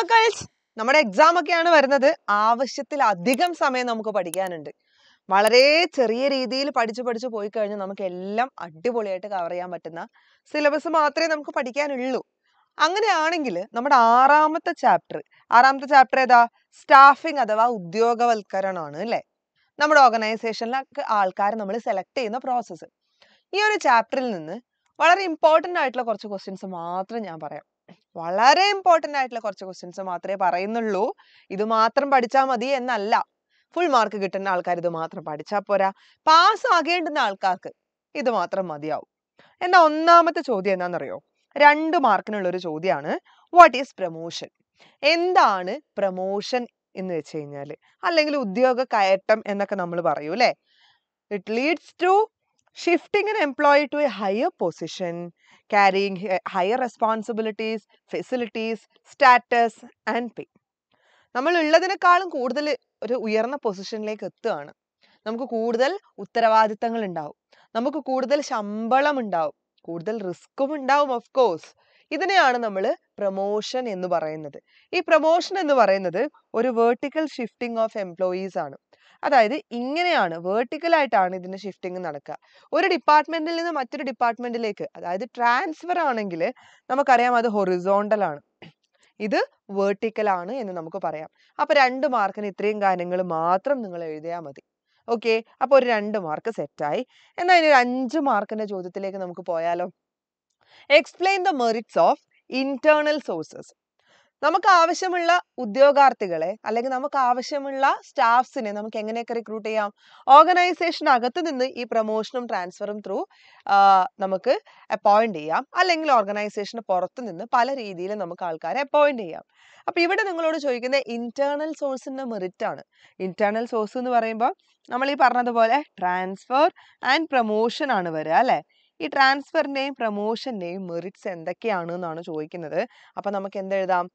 മക്കൾസ് നമ്മുടെ എക്സാം ഒക്കെയാണ് വരുന്നത് ആവശ്യത്തിലധികം സമയം നമുക്ക് പഠിക്കാനുണ്ട് വളരെ ചെറിയ രീതിയിൽ പഠിച്ചു പഠിച്ചു പോയി കഴിഞ്ഞാൽ നമുക്ക് എല്ലാം അടിപൊളിയായിട്ട് കവർ ചെയ്യാൻ പറ്റുന്ന സിലബസ് മാത്രമേ നമുക്ക് പഠിക്കാനുള്ളൂ അങ്ങനെയാണെങ്കിൽ നമ്മുടെ ആറാമത്തെ ചാപ്റ്റർ ആറാമത്തെ ചാപ്റ്റർ ഏതാ സ്റ്റാഫിംഗ് അഥവാ ഉദ്യോഗവൽക്കരണമാണ് അല്ലെ നമ്മുടെ ഓർഗനൈസേഷനിലൊക്കെ ആൾക്കാരെ നമ്മൾ സെലക്ട് ചെയ്യുന്ന പ്രോസസ്സ് ഈ ഒരു ചാപ്റ്ററിൽ നിന്ന് വളരെ ഇമ്പോർട്ടൻ്റ് ആയിട്ടുള്ള കുറച്ച് ക്വസ്റ്റ്യൻസ് മാത്രം ഞാൻ പറയാം വളരെ ഇമ്പോർട്ടൻ്റ് ആയിട്ടുള്ള കുറച്ച് ക്വസ്റ്റ്യൻസ് മാത്രമേ പറയുന്നുള്ളൂ ഇത് മാത്രം പഠിച്ചാൽ മതി എന്നല്ല ഫുൾ മാർക്ക് കിട്ടുന്ന ആൾക്കാർ ഇത് മാത്രം പഠിച്ചാൽ പോരാ പാസ് ആകേണ്ടുന്ന ആൾക്കാർക്ക് ഇത് മാത്രം മതിയാവും എന്നാ ഒന്നാമത്തെ ചോദ്യം എന്താണെന്നറിയോ രണ്ട് മാർക്കിനുള്ള ഒരു ചോദ്യമാണ് വാട്ട് ഈസ് പ്രമോഷൻ എന്താണ് പ്രമോഷൻ എന്ന് വെച്ച് കഴിഞ്ഞാൽ അല്ലെങ്കിൽ ഉദ്യോഗ കയറ്റം എന്നൊക്കെ നമ്മൾ പറയൂ അല്ലേ it leads to shifting an employee to a higher position carrying higher responsibilities facilities status and pay നമ്മൾ ഉള്ളതിനേക്കാളും കൂടുതൽ ഒരു ഉയർന്ന പൊസിഷനിലേക്ക് എത്തുകയാണ് നമുക്ക് കൂടുതൽ ഉത്തരവാദിത്തങ്ങൾ ഉണ്ടാവും നമുക്ക് കൂടുതൽ ശമ്പളം ഉണ്ടാവും കൂടുതൽ റിസ്ക്കും ഉണ്ടാവും ഓഫ് കോഴ്സ് ഇതിനെയാണ് നമ്മൾ പ്രൊമോഷൻ എന്ന് പറയുന്നത് ഈ പ്രൊമോഷൻ എന്ന് പറയുന്നത് ഒരു വേർട്ടിക്കൽ ഷിഫ്റ്റിംഗ് ഓഫ് എംപ്ലോയീസ് ആണ് അതായത് ഇങ്ങനെയാണ് വേർട്ടിക്കലായിട്ടാണ് ഇതിന്റെ ഷിഫ്റ്റിംഗ് നടക്കുക ഒരു ഡിപ്പാർട്ട്മെന്റിൽ നിന്ന് മറ്റൊരു ഡിപ്പാർട്ട്മെന്റിലേക്ക് അതായത് ട്രാൻസ്ഫർ ആണെങ്കിൽ നമുക്കറിയാം അത് ഹൊറിസോണ്ടൽ ആണ് ഇത് വേർട്ടിക്കൽ ആണ് എന്ന് നമുക്ക് പറയാം അപ്പോൾ രണ്ട് മാർക്കിന് ഇത്രയും കാര്യങ്ങൾ മാത്രം നിങ്ങൾ എഴുതിയാൽ മതി ഓക്കെ അപ്പോൾ ഒരു രണ്ട് മാർക്ക് സെറ്റായി എന്നാൽ ഇനി ഒരു അഞ്ച് മാർക്കിന്റെ ചോദ്യത്തിലേക്ക് നമുക്ക് പോയാലോ explain the merits of internal sources നമുക്ക് ആവശ്യമുള്ള ഉദ്യോഗാർത്ഥികളെ അല്ലെങ്കിൽ നമുക്ക് ആവശ്യമുള്ള സ്റ്റാഫ്സിനെ നമുക്ക് എങ്ങനെയൊക്കെ റിക്രൂട്ട് ചെയ്യാം ഓർഗനൈസേഷൻ അകത്ത് നിന്ന് ഈ പ്രൊമോഷനും ട്രാൻസ്ഫറും ത്രൂ നമുക്ക് അപ്പോയിന്റ് ചെയ്യാം അല്ലെങ്കിൽ ഓർഗനൈസേഷന് പുറത്ത് നിന്ന് പല രീതിയിൽ നമുക്ക് ആൾക്കാരെ അപ്പോയിന്റ് ചെയ്യാം അപ്പോൾ ഇവിടെ നിങ്ങളോട് ചോദിക്കുന്ന ഇന്റേണൽ സോഴ്സിന്റെ മെറിറ്റ് ആണ് ഇന്റേണൽ സോഴ്സ് എന്ന് പറയുമ്പോൾ നമ്മൾ ഈ പറഞ്ഞതുപോലെ ട്രാൻസ്ഫർ ആൻഡ് പ്രൊമോഷൻ ആണ് വരിക അല്ലേ ഈ ട്രാൻസ്ഫറിൻ്റെയും പ്രൊമോഷൻ്റെയും മെറിറ്റ്സ് എന്തൊക്കെയാണ് എന്നാണ് ചോദിക്കുന്നത് അപ്പോൾ നമുക്ക് എന്തെഴുതാം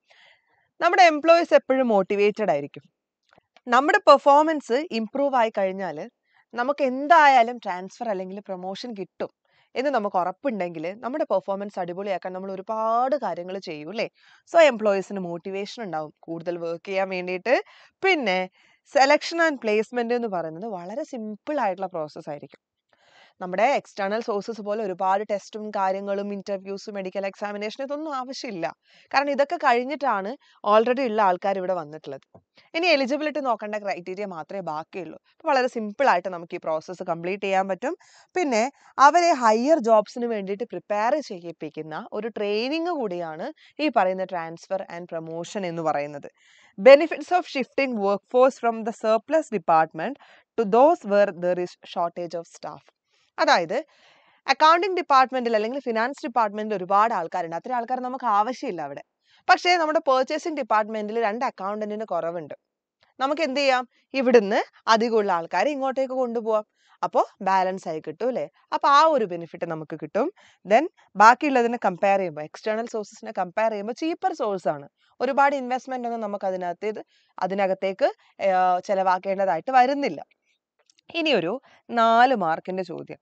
നമ്മുടെ എംപ്ലോയീസ് എപ്പോഴും മോട്ടിവേറ്റഡ് ആയിരിക്കും നമ്മുടെ പെർഫോമൻസ് ഇമ്പ്രൂവ് ആയി കഴിഞ്ഞാൽ നമുക്ക് എന്തായാലും ട്രാൻസ്ഫർ അല്ലെങ്കിൽ പ്രൊമോഷൻ കിട്ടും എന്ന് നമുക്ക് ഉറപ്പുണ്ടെങ്കിൽ നമ്മുടെ പെർഫോമൻസ് അടിപൊളിയാക്കാൻ നമ്മൾ ഒരുപാട് കാര്യങ്ങൾ ചെയ്യും അല്ലേ സോ എംപ്ലോയീസിന് മോട്ടിവേഷൻ ഉണ്ടാവും കൂടുതൽ വർക്ക് ചെയ്യാൻ വേണ്ടിയിട്ട് പിന്നെ സെലക്ഷൻ ആൻഡ് പ്ലേസ്മെൻ്റ് എന്ന് പറയുന്നത് വളരെ സിമ്പിൾ ആയിട്ടുള്ള പ്രോസസ്സായിരിക്കും ആയിരിക്കും നമ്മുടെ എക്സ്റ്റേണൽ സോഴ്സസ് പോലെ ഒരുപാട് ടെസ്റ്റും കാര്യങ്ങളും ഇന്റർവ്യൂസും മെഡിക്കൽ എക്സാമിനേഷൻ ഇതൊന്നും ആവശ്യമില്ല കാരണം ഇതൊക്കെ കഴിഞ്ഞിട്ടാണ് ഓൾറെഡി ഉള്ള ആൾക്കാർ ഇവിടെ വന്നിട്ടുള്ളത് ഇനി എലിജിബിലിറ്റി നോക്കേണ്ട ക്രൈറ്റീരിയ മാത്രമേ ബാക്കിയുള്ളൂ അപ്പോൾ വളരെ സിമ്പിളായിട്ട് നമുക്ക് ഈ പ്രോസസ്സ് കംപ്ലീറ്റ് ചെയ്യാൻ പറ്റും പിന്നെ അവരെ ഹയർ ജോബ്സിന് വേണ്ടിയിട്ട് പ്രിപ്പയർ ചെയ്യിപ്പിക്കുന്ന ഒരു ട്രെയിനിങ് കൂടിയാണ് ഈ പറയുന്ന ട്രാൻസ്ഫർ ആൻഡ് പ്രൊമോഷൻ എന്ന് പറയുന്നത് benefits of shifting workforce from the surplus department to those where there is shortage of staff അതായത് അക്കൗണ്ടിംഗ് ഡിപ്പാർട്ട്മെന്റിൽ അല്ലെങ്കിൽ ഫിനാൻസ് ഡിപ്പാർട്ട്മെന്റിൽ ഒരുപാട് ആൾക്കാരുണ്ട് അത്രയും ആൾക്കാർ നമുക്ക് ആവശ്യമില്ല അവിടെ പക്ഷേ നമ്മുടെ പേർച്ചേസിംഗ് ഡിപ്പാർട്ട്മെന്റിൽ രണ്ട് അക്കൗണ്ടന്റിന് കുറവുണ്ട് നമുക്ക് എന്ത് ചെയ്യാം ഇവിടുന്ന് അധികമുള്ള ആൾക്കാരെ ഇങ്ങോട്ടേക്ക് കൊണ്ടുപോകാം അപ്പോൾ ബാലൻസ് ആയി കിട്ടും അല്ലേ അപ്പോൾ ആ ഒരു ബെനിഫിറ്റ് നമുക്ക് കിട്ടും ദെൻ ബാക്കിയുള്ളതിനെ കമ്പയർ ചെയ്യുമ്പോൾ എക്സ്റ്റേണൽ സോഴ്സസിനെ കമ്പയർ ചെയ്യുമ്പോൾ ചീപ്പർ സോഴ്സ് ആണ് ഒരുപാട് ഇൻവെസ്റ്റ്മെന്റ് ഒന്നും നമുക്ക് അതിനകത്ത് അതിനകത്തേക്ക് ചിലവാക്കേണ്ടതായിട്ട് വരുന്നില്ല ഇനിയൊരു നാല് മാർക്കിൻ്റെ ചോദ്യം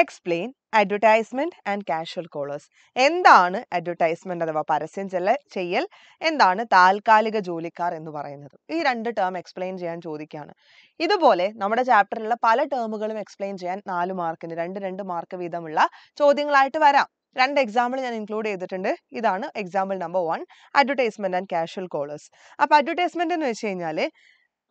explain advertisement and casual callers എന്താണ് അഡ്വർടൈസ്മെന്റ് അഥവാ പരസ്യം ചെല്ല ചെയ്യൽ എന്താണ് താൽക്കാലിക ജോലിക്കാർ എന്ന് പറയുന്നത് ഈ രണ്ട് ടേം എക്സ്പ്ലെയിൻ ചെയ്യാൻ ചോദിക്കുകയാണ് ഇതുപോലെ നമ്മുടെ ചാപ്റ്ററിലുള്ള പല ടേമുകളും എക്സ്പ്ലെയിൻ ചെയ്യാൻ നാല് മാർക്കിന് രണ്ട് രണ്ട് മാർക്ക് വീതമുള്ള ചോദ്യങ്ങളായിട്ട് വരാം രണ്ട് എക്സാമ്പിൾ ഞാൻ ഇൻക്ലൂഡ് ചെയ്തിട്ടുണ്ട് ഇതാണ് example number one advertisement and casual callers അപ്പോൾ അഡ്വർടൈസ്മെന്റ് എന്ന് വെച്ച് കഴിഞ്ഞാൽ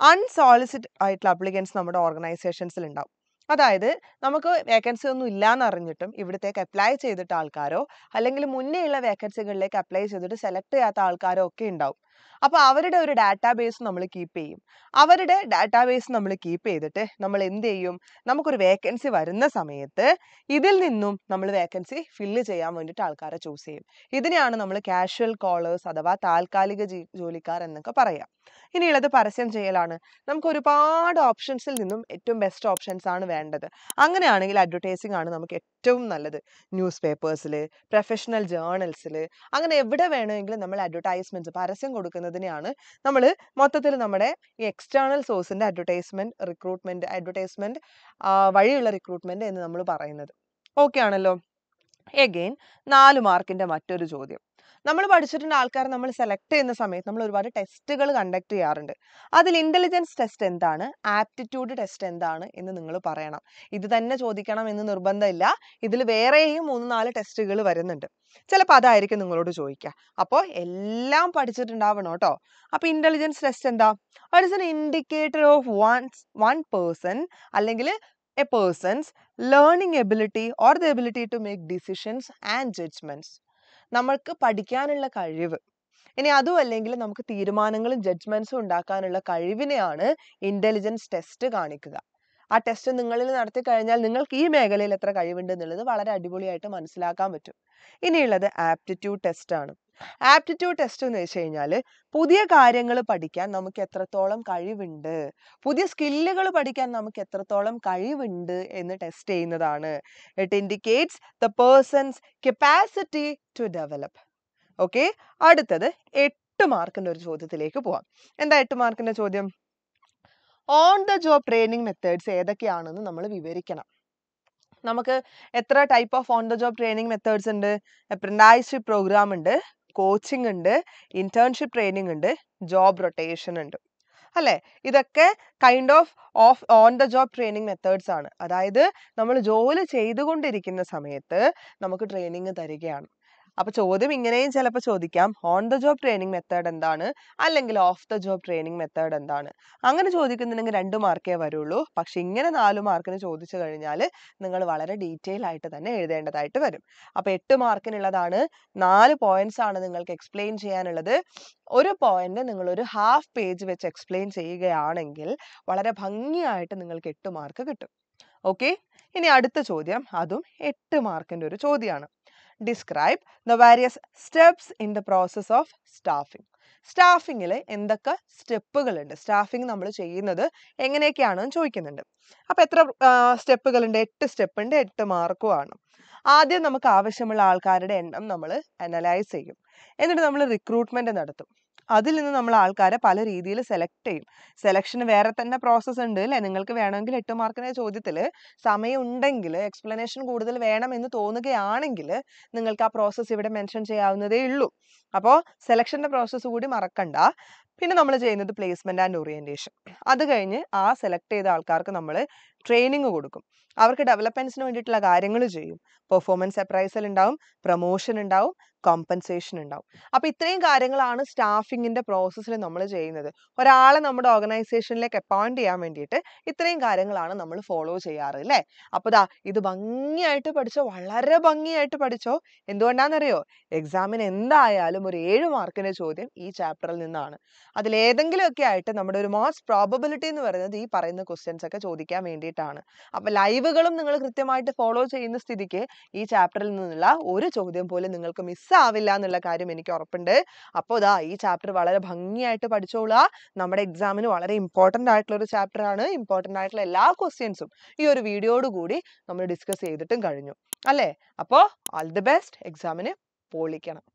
അൺസോളിസിറ്റ് ആയിട്ടുള്ള അപ്ലിക്കൻസ് നമ്മുടെ ഓർഗനൈസേഷൻസിൽ ഉണ്ടാവും അതായത് നമുക്ക് വേക്കൻസി ഒന്നും എന്ന് അറിഞ്ഞിട്ടും ഇവിടത്തേക്ക് അപ്ലൈ ചെയ്തിട്ട് ആൾക്കാരോ അല്ലെങ്കിൽ മുന്നേയുള്ള വേക്കൻസികളിലേക്ക് അപ്ലൈ ചെയ്തിട്ട് സെലക്ട് ചെയ്യാത്ത ആൾക്കാരോ ഒക്കെ ഉണ്ടാവും അപ്പോൾ അവരുടെ ഒരു ഡാറ്റാബേസ് നമ്മൾ കീപ്പ് ചെയ്യും അവരുടെ ഡാറ്റാബേസ് നമ്മൾ കീപ്പ് ചെയ്തിട്ട് നമ്മൾ എന്ത് ചെയ്യും നമുക്കൊരു വേക്കൻസി വരുന്ന സമയത്ത് ഇതിൽ നിന്നും നമ്മൾ വേക്കൻസി ഫില്ല് ചെയ്യാൻ വേണ്ടിയിട്ട് ആൾക്കാരെ ചൂസ് ചെയ്യും ഇതിനെയാണ് നമ്മൾ കാഷ്വൽ കോളേഴ്സ് അഥവാ താൽക്കാലിക ജോലിക്കാർ എന്നൊക്കെ പറയാം ഇനിയുള്ളത് പരസ്യം ചെയ്യലാണ് നമുക്ക് ഒരുപാട് ഓപ്ഷൻസിൽ നിന്നും ഏറ്റവും ബെസ്റ്റ് ഓപ്ഷൻസ് ആണ് വേണ്ടത് അങ്ങനെയാണെങ്കിൽ അഡ്വർടൈസിംഗ് ആണ് നമുക്ക് ഏറ്റവും നല്ലത് ന്യൂസ് പേപ്പേഴ്സിൽ പ്രൊഫഷണൽ ജേർണൽസിൽ അങ്ങനെ എവിടെ വേണമെങ്കിലും നമ്മൾ അഡ്വർടൈസ്മെൻറ്റ്സ് പരസ്യം കൊടുക്കുന്നതിനെയാണ് നമ്മൾ മൊത്തത്തിൽ നമ്മുടെ ഈ എക്സ്റ്റേണൽ സോഴ്സിൻ്റെ അഡ്വർടൈസ്മെൻറ്റ് റിക്രൂട്ട്മെൻറ്റ് അഡ്വർടൈസ്മെൻറ്റ് വഴിയുള്ള റിക്രൂട്ട്മെൻറ്റ് എന്ന് നമ്മൾ പറയുന്നത് ഓക്കെ ആണല്ലോ എഗെയിൻ നാല് മാർക്കിൻ്റെ മറ്റൊരു ചോദ്യം നമ്മൾ പഠിച്ചിട്ടുണ്ട് ആൾക്കാരെ നമ്മൾ സെലക്ട് ചെയ്യുന്ന സമയത്ത് നമ്മൾ ഒരുപാട് ടെസ്റ്റുകൾ കണ്ടക്ട് ചെയ്യാറുണ്ട് അതിൽ ഇന്റലിജൻസ് ടെസ്റ്റ് എന്താണ് ആപ്റ്റിറ്റ്യൂഡ് ടെസ്റ്റ് എന്താണ് എന്ന് നിങ്ങൾ പറയണം ഇത് തന്നെ ചോദിക്കണം എന്ന് നിർബന്ധമില്ല ഇതിൽ വേറെയും മൂന്ന് നാല് ടെസ്റ്റുകൾ വരുന്നുണ്ട് ചിലപ്പോൾ അതായിരിക്കും നിങ്ങളോട് ചോദിക്കുക അപ്പോൾ എല്ലാം പഠിച്ചിട്ടുണ്ടാവണം കേട്ടോ അപ്പോൾ ഇന്റലിജൻസ് ടെസ്റ്റ് എന്താ ഒരു is indicator of one one person അല്ലെങ്കിൽ a person's learning ability or the ability to make decisions and judgements നമ്മൾക്ക് പഠിക്കാനുള്ള കഴിവ് ഇനി അതും അല്ലെങ്കിൽ നമുക്ക് തീരുമാനങ്ങളും ജഡ്ജ്മെന്റ്സും ഉണ്ടാക്കാനുള്ള കഴിവിനെയാണ് ഇന്റലിജൻസ് ടെസ്റ്റ് കാണിക്കുക ആ ടെസ്റ്റ് നിങ്ങളിൽ നടത്തി കഴിഞ്ഞാൽ നിങ്ങൾക്ക് ഈ മേഖലയിൽ എത്ര കഴിവുണ്ട് എന്നുള്ളത് വളരെ അടിപൊളിയായിട്ട് മനസ്സിലാക്കാൻ പറ്റും ഇനിയുള്ളത് ആപ്റ്റിറ്റ്യൂഡ് ടെസ്റ്റ് ആണ് ആപ്റ്റിറ്റ്യൂഡ് ടെസ്റ്റ് എന്ന് വെച്ച് കഴിഞ്ഞാൽ പുതിയ കാര്യങ്ങൾ പഠിക്കാൻ നമുക്ക് എത്രത്തോളം കഴിവുണ്ട് പുതിയ സ്കില്ലുകൾ പഠിക്കാൻ നമുക്ക് എത്രത്തോളം കഴിവുണ്ട് എന്ന് ടെസ്റ്റ് ചെയ്യുന്നതാണ് it indicates the person's capacity to develop okay അടുത്തത് എട്ട് മാർക്കിൻ്റെ ഒരു ചോദ്യത്തിലേക്ക് പോവാം എന്താ എട്ട് മാർക്കിൻ്റെ ചോദ്യം on the job training methods ഏതൊക്കെയാണെന്ന് നമ്മൾ വിവരിക്കണം നമുക്ക് എത്ര type of on the job training methods ഉണ്ട് അപ്രൻറ്റൈസ്ഷിപ്പ് പ്രോഗ്രാം ഉണ്ട് കോച്ചിങ് ഉണ്ട് ഇന്റേൺഷിപ്പ് ട്രെയിനിങ് ഉണ്ട് ജോബ് റൊട്ടേഷൻ ഉണ്ട് അല്ലേ ഇതൊക്കെ kind of of on the job training methods ആണ് അതായത് നമ്മൾ ജോലി ചെയ്തുകൊണ്ടിരിക്കുന്ന സമയത്ത് നമുക്ക് ട്രെയിനിങ് തരികയാണ് അപ്പോൾ ചോദ്യം ഇങ്ങനെയും ചിലപ്പോൾ ചോദിക്കാം on the job training method എന്താണ് അല്ലെങ്കിൽ off the job training method എന്താണ് അങ്ങനെ ചോദിക്കുന്നുണ്ടെങ്കിൽ രണ്ട് മാർക്കേ വരുള്ളൂ പക്ഷെ ഇങ്ങനെ നാല് മാർക്കിന് ചോദിച്ചു കഴിഞ്ഞാൽ നിങ്ങൾ വളരെ ഡീറ്റെയിൽ ആയിട്ട് തന്നെ എഴുതേണ്ടതായിട്ട് വരും അപ്പോൾ എട്ട് മാർക്കിനുള്ളതാണ് നാല് പോയിന്റ്സ് ആണ് നിങ്ങൾക്ക് എക്സ്പ്ലെയിൻ ചെയ്യാനുള്ളത് ഒരു പോയിന്റ് നിങ്ങൾ ഒരു ഹാഫ് പേജ് വെച്ച് എക്സ്പ്ലെയിൻ ചെയ്യുകയാണെങ്കിൽ വളരെ ഭംഗിയായിട്ട് നിങ്ങൾക്ക് എട്ട് മാർക്ക് കിട്ടും ഓക്കെ ഇനി അടുത്ത ചോദ്യം അതും എട്ട് മാർക്കിൻ്റെ ഒരു ചോദ്യമാണ് describe the various steps in the process of staffing സ്റ്റാഫിങ്ങിൽ എന്തൊക്കെ സ്റ്റെപ്പുകളുണ്ട് സ്റ്റാഫിംഗ് നമ്മൾ ചെയ്യുന്നത് എങ്ങനെയൊക്കെയാണെന്ന് ചോദിക്കുന്നുണ്ട് അപ്പോൾ എത്ര സ്റ്റെപ്പുകളുണ്ട് എട്ട് സ്റ്റെപ്പ് ഉണ്ട് എട്ട് മാർക്കുമാണ് ആദ്യം നമുക്ക് ആവശ്യമുള്ള ആൾക്കാരുടെ എണ്ണം നമ്മൾ അനലൈസ് ചെയ്യും എന്നിട്ട് നമ്മൾ റിക്രൂട്ട്മെൻറ്റ് നടത്തും അതിൽ നിന്ന് നമ്മൾ ആൾക്കാരെ പല രീതിയിൽ സെലക്ട് ചെയ്യും സെലക്ഷന് വേറെ തന്നെ പ്രോസസ്സ് ഉണ്ട് അല്ലേ നിങ്ങൾക്ക് വേണമെങ്കിൽ എട്ട് മാർക്കിൻ്റെ ചോദ്യത്തിൽ സമയം ഉണ്ടെങ്കിൽ എക്സ്പ്ലനേഷൻ കൂടുതൽ വേണമെന്ന് തോന്നുകയാണെങ്കിൽ നിങ്ങൾക്ക് ആ പ്രോസസ്സ് ഇവിടെ മെൻഷൻ ചെയ്യാവുന്നതേ ഉള്ളൂ അപ്പോൾ സെലക്ഷൻ്റെ പ്രോസസ്സ് കൂടി മറക്കണ്ട പിന്നെ നമ്മൾ ചെയ്യുന്നത് പ്ലേസ്മെൻറ്റ് ആൻഡ് ഓറിയൻറ്റേഷൻ അത് കഴിഞ്ഞ് ആ സെലക്ട് ചെയ്ത ആൾക്കാർക്ക് നമ്മൾ ട്രെയിനിങ് കൊടുക്കും അവർക്ക് ഡെവലപ്മെൻറ്റ്സിന് വേണ്ടിയിട്ടുള്ള കാര്യങ്ങൾ ചെയ്യും പെർഫോമൻസ് അപ്രൈസൽ ഉണ്ടാവും പ്രൊമോഷൻ ഉണ്ടാവും കോമ്പൻസേഷൻ ഉണ്ടാവും അപ്പോൾ ഇത്രയും കാര്യങ്ങളാണ് സ്റ്റാഫിങ്ങിൻ്റെ പ്രോസസ്സിൽ നമ്മൾ ചെയ്യുന്നത് ഒരാളെ നമ്മുടെ ഓർഗനൈസേഷനിലേക്ക് അപ്പോയിൻറ്റ് ചെയ്യാൻ വേണ്ടിയിട്ട് ഇത്രയും കാര്യങ്ങളാണ് നമ്മൾ ഫോളോ ചെയ്യാറ് അല്ലേ അപ്പോൾ ദാ ഇത് ഭംഗിയായിട്ട് പഠിച്ചോ വളരെ ഭംഗിയായിട്ട് പഠിച്ചോ എന്തുകൊണ്ടാണെന്നറിയോ എക്സാമിന് എന്തായാലും ഒരു ഏഴ് മാർക്കിൻ്റെ ചോദ്യം ഈ ചാപ്റ്ററിൽ നിന്നാണ് അതിലേതെങ്കിലുമൊക്കെ ആയിട്ട് നമ്മുടെ ഒരു മോസ്റ്റ് പ്രോബബിലിറ്റി എന്ന് പറയുന്നത് ഈ പറയുന്ന ക്വസ്റ്റ്യൻസ് ഒക്കെ ചോദിക്കാൻ വേണ്ടിയിട്ടാണ് അപ്പോൾ ലൈവുകളും നിങ്ങൾ കൃത്യമായിട്ട് ഫോളോ ചെയ്യുന്ന സ്ഥിതിക്ക് ഈ ചാപ്റ്ററിൽ നിന്നുള്ള ഒരു ചോദ്യം പോലും നിങ്ങൾക്ക് ആവില്ല എന്നുള്ള കാര്യം എനിക്ക് ഉറപ്പുണ്ട് അപ്പോൾ ഇതാ ഈ ചാപ്റ്റർ വളരെ ഭംഗിയായിട്ട് പഠിച്ചോളുക നമ്മുടെ എക്സാമിന് വളരെ ഇമ്പോർട്ടൻ്റ് ആയിട്ടുള്ള ഒരു ചാപ്റ്റർ ആണ് ഇമ്പോർട്ടൻ്റ് ആയിട്ടുള്ള എല്ലാ ക്വസ്റ്റ്യൻസും ഈ ഒരു വീഡിയോയോട് കൂടി നമ്മൾ ഡിസ്കസ് ചെയ്തിട്ടും കഴിഞ്ഞു അല്ലേ അപ്പോൾ ആൾ ദി ബെസ്റ്റ് എക്സാമിന് പൊളിക്കണം